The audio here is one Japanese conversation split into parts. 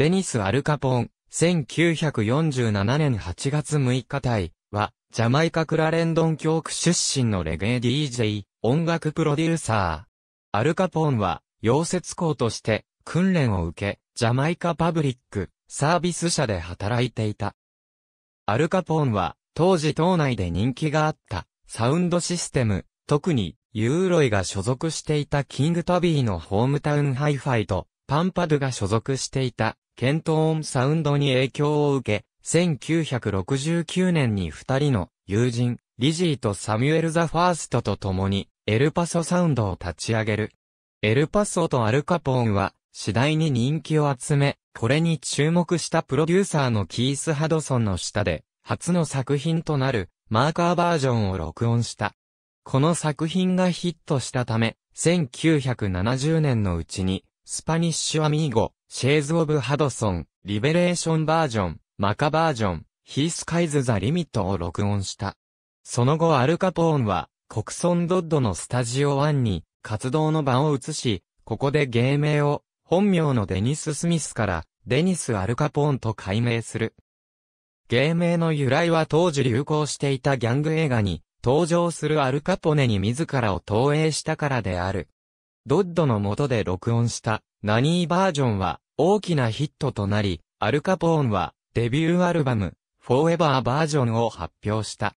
デニス・アルカポン、1947年8月6日体は、ジャマイカ・クラレンドン教区出身のレゲエ DJ、音楽プロデューサー。アルカポーンは、溶接工として訓練を受け、ジャマイカパブリック、サービス社で働いていた。アルカポーンは、当時党内で人気があった、サウンドシステム、特に、ユーロイが所属していたキングタビーのホームタウンハイファイと、パンパドゥが所属していた、ケントーンサウンドに影響を受け、1969年に二人の友人、リジーとサミュエル・ザ・ファーストと共に、エルパソサウンドを立ち上げる。エルパソとアルカポーンは、次第に人気を集め、これに注目したプロデューサーのキース・ハドソンの下で、初の作品となる、マーカーバージョンを録音した。この作品がヒットしたため、1970年のうちに、スパニッシュアミーゴ、シェーズ・オブ・ハドソン、リベレーションバージョン、マカバージョン、ヒース・カイズ・ザ・リミットを録音した。その後アルカポーンは、国村ドッドのスタジオ1に活動の場を移し、ここで芸名を本名のデニス・スミスからデニス・アルカポーンと改名する。芸名の由来は当時流行していたギャング映画に登場するアルカポネに自らを投影したからである。ドッドの下で録音したナニーバージョンは大きなヒットとなり、アルカポーンはデビューアルバム、フォーエバーバージョンを発表した。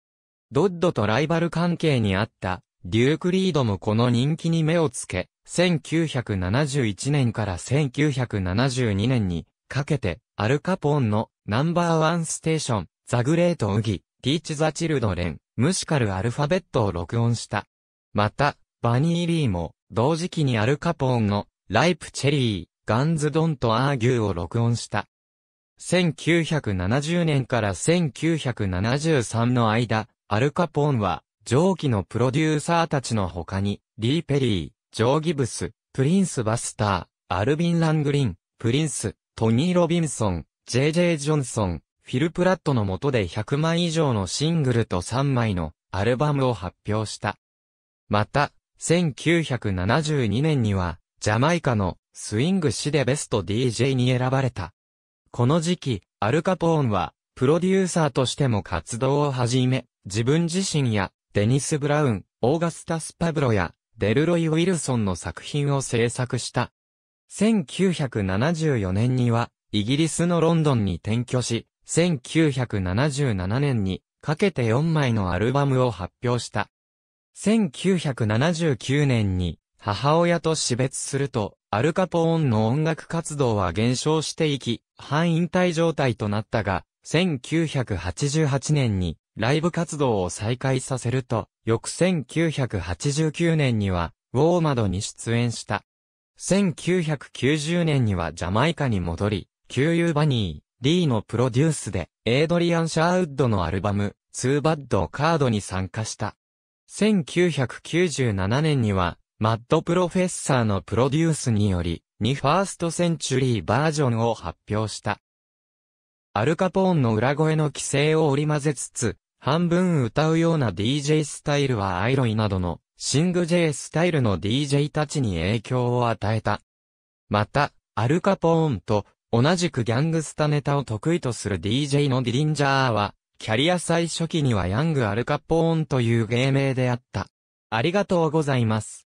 ドッドとライバル関係にあったデュークリードもこの人気に目をつけ、1971年から1972年にかけて、アルカポーンのナンバーワンステーション、ザグレートウギ、ティーチザチルドレン、ムシカルアルファベットを録音した。また、バニーリーも同時期にアルカポーンの、ライプチェリー、ガンズドンとアーギューを録音した。1970年から1973の間、アルカポーンは、上記のプロデューサーたちの他に、リー・ペリー、ジョー・ギブス、プリンス・バスター、アルビン・ラングリン、プリンス、トニー・ロビンソン、JJ・ ジョンソン、フィル・プラットの下で100枚以上のシングルと3枚のアルバムを発表した。また、1972年には、ジャマイカのスイング誌でベスト DJ に選ばれた。この時期、アルカポーンは、プロデューサーとしても活動を始め、自分自身や、デニス・ブラウン、オーガスタス・パブロや、デルロイ・ウィルソンの作品を制作した。1974年には、イギリスのロンドンに転居し、1977年にかけて4枚のアルバムを発表した。1979年に母親と死別すると、アルカポーンの音楽活動は減少していき、半引退状態となったが、1988年にライブ活動を再開させると、翌1989年には、ウォーマドに出演した。1990年にはジャマイカに戻り、旧友バニー、リーのプロデュースで、エイドリアン・シャーウッドのアルバム、ツーバッドカードに参加した。1997年には、マッドプロフェッサーのプロデュースにより、2ファーストセンチュリーバージョンを発表した。アルカポーンの裏声の規制を織り交ぜつつ、半分歌うような DJ スタイルはアイロイなどのシング J スタイルの DJ たちに影響を与えた。また、アルカポーンと同じくギャングスタネタを得意とする DJ のディリンジャーは、キャリア最初期にはヤングアルカポーンという芸名であった。ありがとうございます。